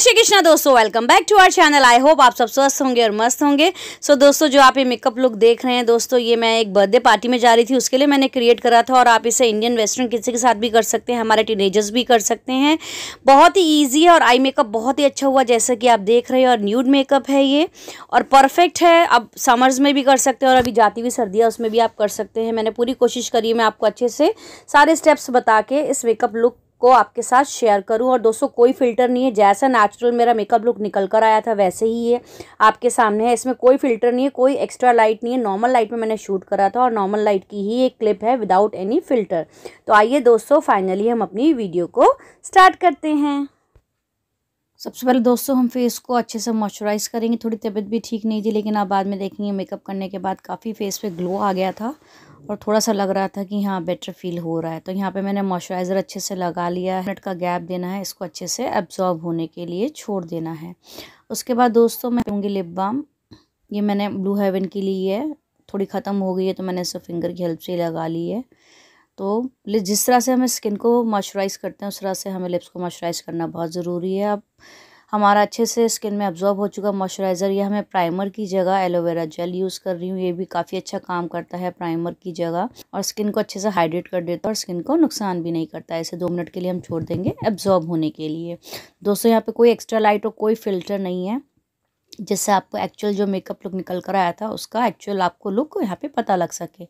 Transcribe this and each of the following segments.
श्री कृष्णा दोस्तों welcome back to our channel I hope आप सब स्वस्थ होंगे और मस्त होंगे सो so, दोस्तों जो आप ये मेकअप लुक देख रहे हैं दोस्तों ये मैं एक बर्थडे पार्टी में जा रही थी उसके लिए मैंने क्रिएट करा था और आप इसे इंडियन वेस्टर्न किसी के साथ भी कर सकते हैं हमारे टीनेजर्स भी कर सकते हैं बहुत ही ईजी है और आई मेकअप बहुत ही अच्छा हुआ जैसा कि आप देख रहे हैं और न्यूड मेकअप है ये और परफेक्ट है आप समर्स में भी कर सकते हैं और अभी जाती हुई सर्दियाँ उसमें भी आप कर सकते हैं मैंने पूरी कोशिश करी है मैं आपको अच्छे से सारे स्टेप्स बता के इस मेकअप लुक को आपके साथ शेयर करूं और दोस्तों कोई फ़िल्टर नहीं है जैसा नेचुरल मेरा मेकअप लुक निकल कर आया था वैसे ही है आपके सामने है इसमें कोई फ़िल्टर नहीं है कोई एक्स्ट्रा लाइट नहीं है नॉर्मल लाइट में मैंने शूट करा था और नॉर्मल लाइट की ही एक क्लिप है विदाउट एनी फ़िल्टर तो आइए दोस्तों फाइनली हम अपनी वीडियो को स्टार्ट करते हैं सबसे पहले दोस्तों हम फेस को अच्छे से मॉइस्चराइज करेंगे थोड़ी तबीयत भी ठीक नहीं थी लेकिन आप बाद में देखेंगे मेकअप करने के बाद काफ़ी फेस पे ग्लो आ गया था और थोड़ा सा लग रहा था कि हाँ बेटर फील हो रहा है तो यहाँ पे मैंने मॉइस्चराइज़र अच्छे से लगा लिया है मिनट का गैप देना है इसको अच्छे से एब्जॉर्ब होने के लिए छोड़ देना है उसके बाद दोस्तों मैं लूँगी लिप बाम ये मैंने ब्लू हेवन की ली है थोड़ी ख़त्म हो गई है तो मैंने इसे फिंगर की हेल्प से लगा ली है तो जिस तरह से हमें स्किन को मॉइस्चराइज़ करते हैं उस तरह से हमें लिप्स को मॉइस्चराइज़ करना बहुत ज़रूरी है आप हमारा अच्छे से स्किन में अब्जॉर्ब हो चुका मॉइस्चराइज़र यह हमें प्राइमर की जगह एलोवेरा जेल यूज़ कर रही हूँ ये भी काफ़ी अच्छा काम करता है प्राइमर की जगह और स्किन को अच्छे से हाइड्रेट कर देता है और स्किन को नुकसान भी नहीं करता है इसे दो मिनट के लिए हम छोड़ देंगे एब्जॉर्ब होने के लिए दोस्तों यहाँ पर कोई एक्स्ट्रा लाइट और कोई फिल्टर नहीं है जिससे आपको एक्चुअल जो मेकअप लुक निकल कर आया था उसका एक्चुअल आपको लुक यहाँ पे पता लग सके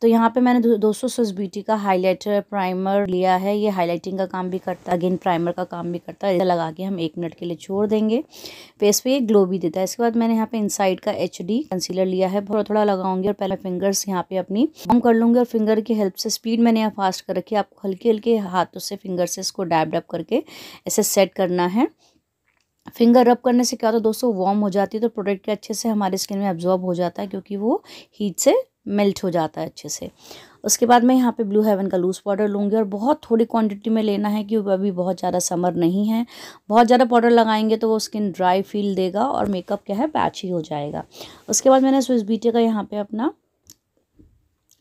तो यहाँ पे मैंने दो सौ सस ब्यूटी का हाइलाइटर प्राइमर लिया है ये हाइलाइटिंग का काम भी करता है अगेन प्राइमर का काम भी करता है इसे लगा के हम एक मिनट के लिए छोड़ देंगे फेस पे ये ग्लो भी देता है इसके बाद मैंने यहाँ पे इनसाइड का एच कंसीलर लिया है थोड़ा थोड़ा लगाऊंगी और पहले फिंगर्स यहाँ पे अपनी कम कर लूँगी और फिंगर की हेल्प से स्पीड मैंने यहाँ फास्ट कर रखी है आपको हल्के हल्के हाथों से फिंगर से इसको डैप डैप करके ऐसे सेट करना है फिंगर रब करने से क्या होता है दोस्तों वार्म हो जाती है तो प्रोडक्ट के अच्छे से हमारे स्किन में एब्जॉर्ब हो जाता है क्योंकि वो हीट से मेल्ट हो जाता है अच्छे से उसके बाद मैं यहाँ पे ब्लू हेवन का लूज़ पाउडर लूँगी और बहुत थोड़ी क्वांटिटी में लेना है क्योंकि अभी बहुत ज़्यादा समर नहीं है बहुत ज़्यादा पाउडर लगाएंगे तो वो स्किन ड्राई फील देगा और मेकअप क्या है पैच ही हो जाएगा उसके बाद मैंने स्विस बीटे का यहाँ पर अपना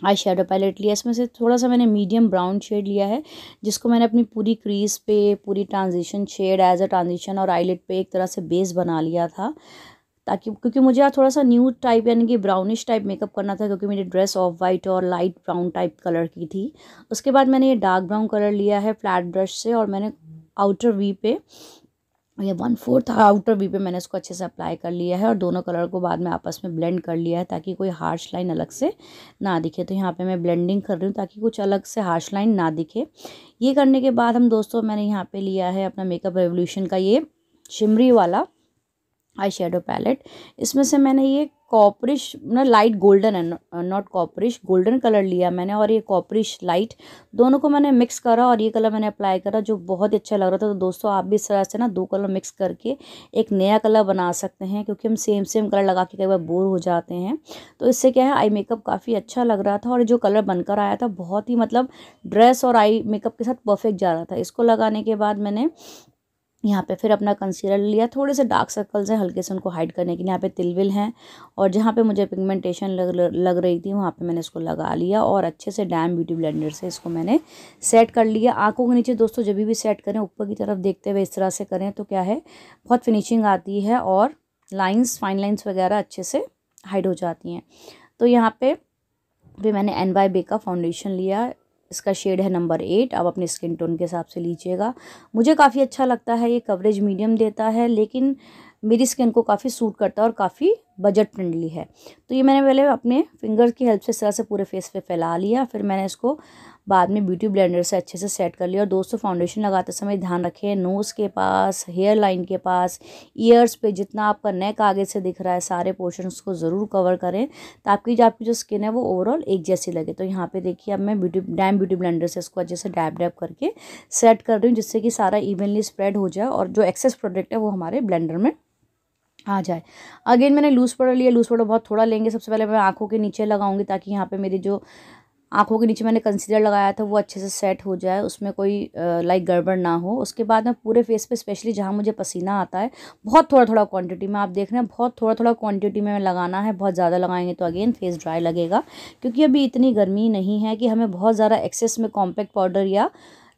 आई शेडो पैलेट लिया इसमें से थोड़ा सा मैंने मीडियम ब्राउन शेड लिया है जिसको मैंने अपनी पूरी क्रीज पे पूरी transition shade as a transition और आईलेट पे एक तरह से बेस बना लिया था ताकि क्योंकि मुझे यहाँ थोड़ा सा न्यू टाइप यानी कि ब्राउनिश टाइप मेकअप करना था क्योंकि मेरी ड्रेस ऑफ वाइट और लाइट ब्राउन टाइप कलर की थी उसके बाद मैंने ये डार्क ब्राउन कलर लिया है फ्लैट ब्रश से और मैंने आउटर वी पे ये वन फोर्थ आउटर वी पे मैंने इसको अच्छे से अप्लाई कर लिया है और दोनों कलर को बाद में आपस में ब्लेंड कर लिया है ताकि कोई हार्श लाइन अलग से ना दिखे तो यहाँ पे मैं ब्लेंडिंग कर रही हूँ ताकि कुछ अलग से हार्श लाइन ना दिखे ये करने के बाद हम दोस्तों मैंने यहाँ पे लिया है अपना मेकअप रेवोल्यूशन का ये शिमरी वाला आई शेडो पैलेट इसमें से मैंने ये कॉपरिश ना लाइट गोल्डन है नॉट कॉपरिश गोल्डन कलर लिया मैंने और ये कॉपरिश लाइट दोनों को मैंने मिक्स करा और ये कलर मैंने अप्लाई करा जो बहुत ही अच्छा लग रहा था तो दोस्तों आप भी इस तरह से ना दो कलर मिक्स करके एक नया कलर बना सकते हैं क्योंकि हम सेम सेम कलर लगा के कई बार बोर हो जाते हैं तो इससे क्या है आई मेकअप काफ़ी अच्छा लग रहा था और जो कलर बनकर आया था बहुत ही मतलब ड्रेस और आई मेकअप के साथ परफेक्ट जा रहा था इसको लगाने के बाद मैंने यहाँ पे फिर अपना कंसीलर लिया थोड़े से डार्क सर्कल्स हैं हल्के से उनको हाइड करने के लिए यहाँ पे तिलविल हैं और जहाँ पे मुझे पिगमेंटेशन लग लग रही थी वहाँ पे मैंने इसको लगा लिया और अच्छे से डैम ब्यूटी ब्लेंडर से इसको मैंने सेट कर लिया आंखों के नीचे दोस्तों जब भी सेट करें ऊपर की तरफ देखते हुए इस तरह से करें तो क्या है बहुत फिनिशिंग आती है और लाइन्स फाइन लाइन्स वगैरह अच्छे से हाइड हो जाती हैं तो यहाँ पर फिर मैंने एन वाई बे का फाउंडेशन लिया इसका शेड है नंबर एट आप अपने स्किन टोन के हिसाब से लीजिएगा मुझे काफ़ी अच्छा लगता है ये कवरेज मीडियम देता है लेकिन मेरी स्किन को काफ़ी सूट करता है और काफ़ी बजट फ्रेंडली है तो ये मैंने पहले अपने फिंगर्स की हेल्प से इस तरह से पूरे फेस पे फैला लिया फिर मैंने इसको बाद में ब्यूटी ब्लेंडर से अच्छे से सेट कर लिया और दोस्तों फाउंडेशन लगाते समय ध्यान रखें नोज़ के पास हेयर लाइन के पास ईयर्स पे जितना आपका नेक आगे से दिख रहा है सारे पोर्शंस को ज़रूर कवर करें ताकि जो आपकी जो स्किन है वो ओवरऑल एक जैसी लगे तो यहाँ पे देखिए अब मैं ब्यूटी डैम ब्यूटी ब्लेंडर से इसको अच्छे से डैप डैप करके सेट कर रही हूँ जिससे कि सारा इवनली स्प्रेड हो जाए और जो एक्सेस प्रोडक्ट है वो हमारे ब्लेंडर में आ जाए अगेन मैंने लूज़ पाउडर लिया लूज़ पाउडर बहुत थोड़ा लेंगे सबसे पहले मैं आँखों के नीचे लगाऊंगी ताकि यहाँ पे मेरी जो आँखों के नीचे मैंने कंसीलर लगाया था वो अच्छे से सेट हो जाए उसमें कोई लाइक गड़बड़ ना हो उसके बाद मैं पूरे फेस पे स्पेशली जहाँ मुझे पसीना आता है बहुत थोड़ा थोड़ा क्वांटिटी में आप देख रहे हैं बहुत थोड़ा थोड़ा क्वांटिटी में लगाना है बहुत ज़्यादा लगाएंगे तो अगेन फेस ड्राई लगेगा क्योंकि अभी इतनी गर्मी नहीं है कि हमें बहुत ज़्यादा एक्सेस में कॉम्पैक्ट पाउडर या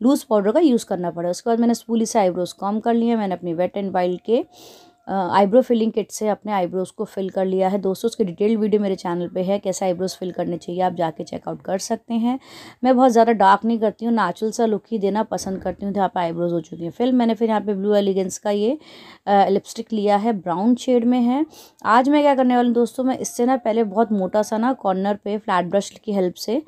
लूज़ पाउडर का यूज़ करना पड़े उसके बाद मैंने स्पूली से आईब्रोज कॉम कर लिए मैंने अपनी वेट एंड वाइल्ड के आईब्रो फिलिंग किट से अपने आईब्रोज़ को फिल कर लिया है दोस्तों उसकी डिटेल वीडियो मेरे चैनल पे है कैसे आईब्रोज़ फिल करने चाहिए आप जाके चेकआउट कर सकते हैं मैं बहुत ज़्यादा डार्क नहीं करती हूँ नेचुरल सा लुक ही देना पसंद करती हूँ जहाँ यहाँ पर आईब्रोज़ हो चुकी हैं फिल मैंने फिर यहाँ पर ब्लू एलिगेंस का ये लिपस्टिक लिया है ब्राउन शेड में है आज मैं क्या करने वाली हूँ दोस्तों मैं इससे ना पहले बहुत मोटा सा ना कॉर्नर पर फ्लैट ब्रश की हेल्प से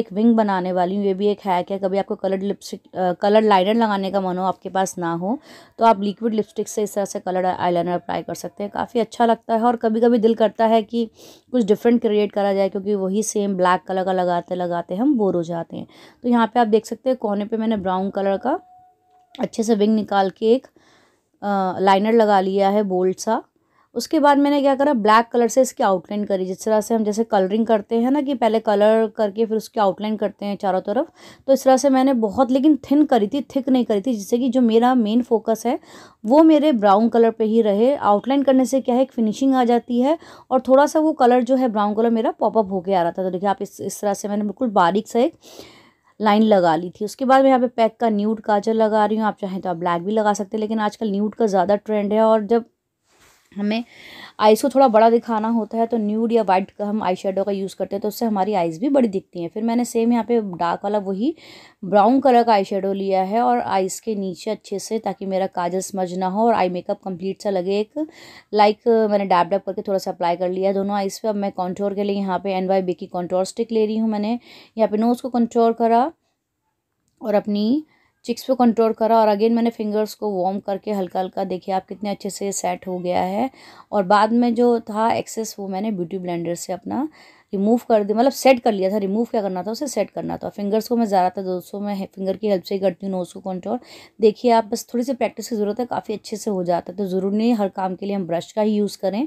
एक विंग बनाने वाली हूँ ये भी एक हैक है कभी आपको कलर लिपस्टिक कलर लाइनर लगाने का मन हो आपके पास ना हो तो आप लिक्विड लिपस्टिक से इस तरह से कलर आई आईलाइनर अप्लाई कर सकते हैं काफ़ी अच्छा लगता है और कभी कभी दिल करता है कि कुछ डिफरेंट क्रिएट करा जाए क्योंकि वही सेम ब्लैक कलर का लगाते लगाते हम बोर हो जाते हैं तो यहाँ पर आप देख सकते हैं कोने पर मैंने ब्राउन कलर का अच्छे से विंग निकाल के एक लाइनर लगा लिया है बोल्ड सा उसके बाद मैंने क्या करा ब्लैक कलर से इसकी आउटलाइन करी जिस तरह से हम जैसे कलरिंग करते हैं ना कि पहले कलर करके फिर उसकी आउटलाइन करते हैं चारों तरफ तो इस तरह से मैंने बहुत लेकिन थिन करी थी थिक नहीं करी थी जिससे कि जो मेरा मेन फोकस है वो मेरे ब्राउन कलर पर ही रहे आउटलाइन करने से क्या है एक फिनिशिंग आ जाती है और थोड़ा सा वो कलर जो है ब्राउन कलर मेरा पॉपअप होके आ रहा था तो देखिए आप इस इस तरह से मैंने बिल्कुल बारीक सा एक लाइन लगा ली थी उसके बाद मैं यहाँ पे पैक का न्यूड काजल लगा रही हूँ आप चाहें तो आप ब्लैक भी लगा सकते हैं लेकिन आजकल न्यूड का ज़्यादा ट्रेंड है और जब हमें आइज़ को थोड़ा बड़ा दिखाना होता है तो न्यूड या वाइट का हम आई का यूज़ करते हैं तो उससे हमारी आइज़ भी बड़ी दिखती हैं फिर मैंने सेम यहाँ पे डार्क वाला वही ब्राउन कलर का आई लिया है और आइज़ के नीचे अच्छे से ताकि मेरा काजल समझ ना हो और आई मेकअप कंप्लीट सा लगे एक लाइक मैंने डैप डैप करके थोड़ा सा अप्लाई कर लिया है दोनों आइज़ पर अब मैं कॉन्ट्रोल के लिए यहाँ पर एन वाई बी की कॉन्टोर स्टिक ले रही हूँ मैंने यहाँ पर नोज़ को कंट्रोल करा और अपनी चिक्स पे कंट्रोल करा और अगेन मैंने फिंगर्स को वॉर्म करके हल्का हल्का देखिए आप कितने अच्छे से सेट हो गया है और बाद में जो था एक्सेस वो मैंने ब्यूटी ब्लेंडर से अपना रिमूव कर दिया मतलब सेट कर लिया था रिमूव क्या करना था उसे सेट करना था फिंगर्स को मैं ज़्यादातर दोस्तों मैं फिंगर की हेल्प से ही करती हूँ नोज़ को कंट्रोल देखिए आप बस थोड़ी सी प्रैक्टिस की ज़रूरत है काफ़ी अच्छे से हो जाता है तो ज़रूर नहीं हर काम के लिए हम ब्रश का ही यूज़ करें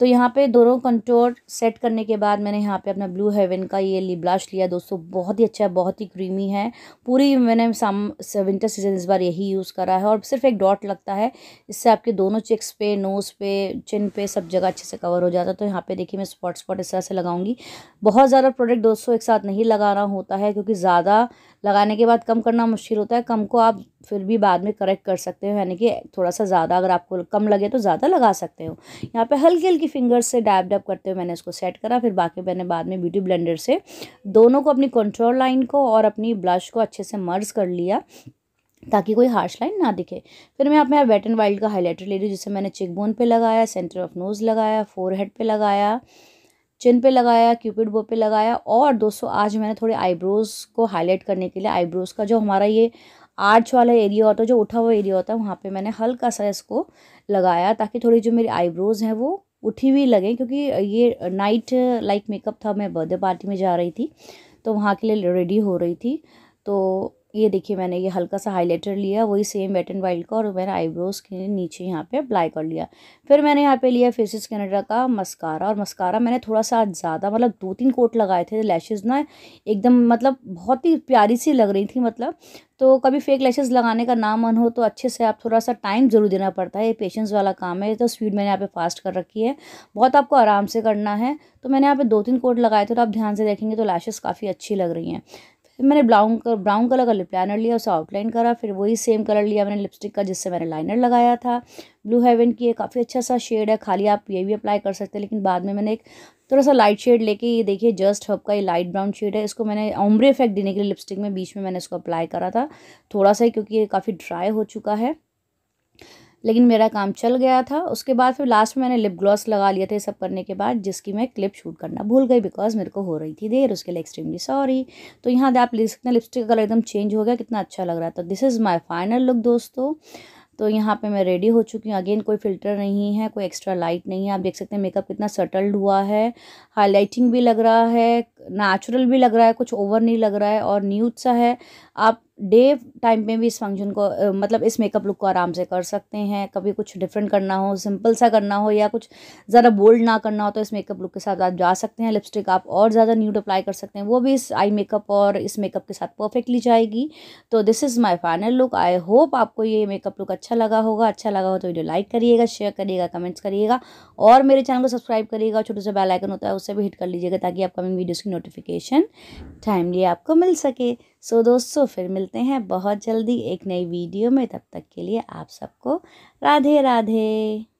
तो यहाँ पे दोनों कंटोर सेट करने के बाद मैंने यहाँ पे अपना ब्लू हेवन का ये लिप ब्लाश लिया दोस्तों बहुत ही अच्छा है बहुत ही क्रीमी है पूरी मैंने साम विंटर सीजन इस बार यही यूज़ करा है और सिर्फ एक डॉट लगता है इससे आपके दोनों चिक्स पे नोज़ पे चिन पे सब जगह अच्छे से कवर हो जाता है तो यहाँ पर देखिए मैं स्पॉट स्पॉट इस तरह से लगाऊंगी बहुत ज़्यादा प्रोडक्ट दोस्तों एक साथ नहीं लगाना होता है क्योंकि ज़्यादा लगाने के बाद कम करना मुश्किल होता है कम को आप फिर भी बाद में करेक्ट कर सकते हो यानी कि थोड़ा सा ज़्यादा अगर आपको कम लगे तो ज़्यादा लगा सकते हो यहाँ पे हल्की हल्की फिंगर्स से डैप डैप करते हुए मैंने इसको सेट करा फिर बाकी मैंने बाद में ब्यूटी ब्लेंडर से दोनों को अपनी कंट्रोल लाइन को और अपनी ब्लश को अच्छे से मर्ज कर लिया ताकि कोई हार्श लाइन ना दिखे फिर मैं अपने यहाँ वेट एंड वाइल्ड का हाईलाइटर ले रही हूँ जिसे मैंने चिकबोन पर लगाया सेंटर ऑफ नोज़ लगाया फोर पे लगाया चिन पे लगाया क्यूपिड बो पे लगाया और दोस्तों आज मैंने थोड़े आईब्रोज़ को हाईलाइट करने के लिए आईब्रोज़ का जो हमारा ये आर्च वाला एरिया होता है जो उठा हुआ एरिया होता है वहाँ पे मैंने हल्का सा इसको लगाया ताकि थोड़ी जो मेरी आईब्रोज़ हैं वो उठी हुई लगें क्योंकि ये नाइट लाइक मेकअप था मैं बर्थडे पार्टी में जा रही थी तो वहाँ के लिए रेडी हो रही थी तो ये देखिए मैंने ये हल्का सा हाइलाइटर लिया वही सेम वेट एंड वाइल्ड का और मैंने आईब्रोज़ के नीचे यहाँ पे अप्लाई कर लिया फिर मैंने यहाँ पे लिया फेसिस कैनेडा का मस्कारा और मस्कारा मैंने थोड़ा सा ज़्यादा मतलब दो तीन कोट लगाए थे लैशेज़ ना एकदम मतलब बहुत ही प्यारी सी लग रही थी मतलब तो कभी फेक लैशेज लगाने का ना मन हो तो अच्छे से आप थोड़ा सा टाइम ज़रूर देना पड़ता है ये पेशेंस वाला काम है तो स्पीड मैंने यहाँ पे फास्ट कर रखी है बहुत आपको आराम से करना है तो मैंने यहाँ पे दो तीन कोट लगाए थे तो आप ध्यान से देखेंगे तो लैशेज काफ़ी अच्छी लग रही हैं फिर मैंने ब्राउन कर, ब्राउन कलर का लिप लाइनर लिया उसे आउटलाइन करा फिर वही सेम कलर लिया मैंने लिपस्टिक का जिससे मैंने लाइनर लगाया था ब्लू हेवन की ये काफ़ी अच्छा सा शेड है खाली आप ये भी अप्लाई कर सकते हैं लेकिन बाद में मैंने एक थोड़ा सा लाइट शेड लेके ये देखिए जस्ट हब का ये लाइट ब्राउन शेड है इसको मैंने ऑम्ब्रे इफेक्ट देने के लिए लिपस्टिक में बीच में मैंने इसको अप्लाई करा था थोड़ा सा क्योंकि ये काफ़ी ड्राई हो चुका है लेकिन मेरा काम चल गया था उसके बाद फिर लास्ट में मैंने लिप ग्लॉस लगा लिया था सब करने के बाद जिसकी मैं क्लिप शूट करना भूल गई बिकॉज मेरे को हो रही थी देर उसके लिए एक्सट्रीमली सॉरी तो यहाँ आप ले सकते हैं लिपस्टिक का कलर एकदम चेंज हो गया कितना अच्छा लग रहा था this is my final look दोस्तों तो यहाँ पे मैं रेडी हो चुकी हूँ अगेन कोई फिल्टर नहीं है कोई एक्स्ट्रा लाइट नहीं है आप देख सकते हैं मेकअप कितना सटल्ड हुआ है हाईलाइटिंग भी लग रहा है नेचुरल भी लग रहा है कुछ ओवर नहीं लग रहा है और न्यूट सा है आप डे टाइम में भी इस फंक्शन को मतलब इस मेकअप लुक को आराम से कर सकते हैं कभी कुछ डिफरेंट करना हो सिंपल सा करना हो या कुछ ज़्यादा बोल्ड ना करना हो तो इस मेकअप लुक के साथ आप जा सकते हैं लिपस्टिक आप और ज़्यादा न्यूड अप्लाई कर सकते हैं वो भी इस आई मेकअप और इस मेकअप के साथ परफेक्टली जाएगी तो this is my final look I hope आपको ये मेकअप लुक अच्छा लगा होगा अच्छा लगा हो तो वीडियो लाइक करिएगा शेयर करिएगा कमेंट्स करिएगा और मेरे चैनल को सब्सक्राइब करिएगा छोटे से बेलाइकन होता है उससे भी हिट कर लीजिएगा ताकि अपकमिंग वीडियोज़ की नोटिफिकेशन टाइमली आपको मिल सके सो so, दोस्तों फिर मिलते हैं बहुत जल्दी एक नई वीडियो में तब तक के लिए आप सबको राधे राधे